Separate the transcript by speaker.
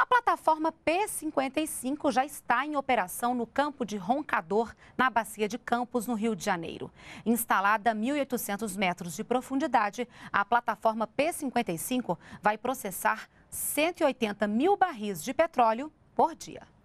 Speaker 1: A plataforma P55 já está em operação no campo de Roncador, na Bacia de Campos, no Rio de Janeiro. Instalada a 1.800 metros de profundidade, a plataforma P55 vai processar 180 mil barris de petróleo por dia.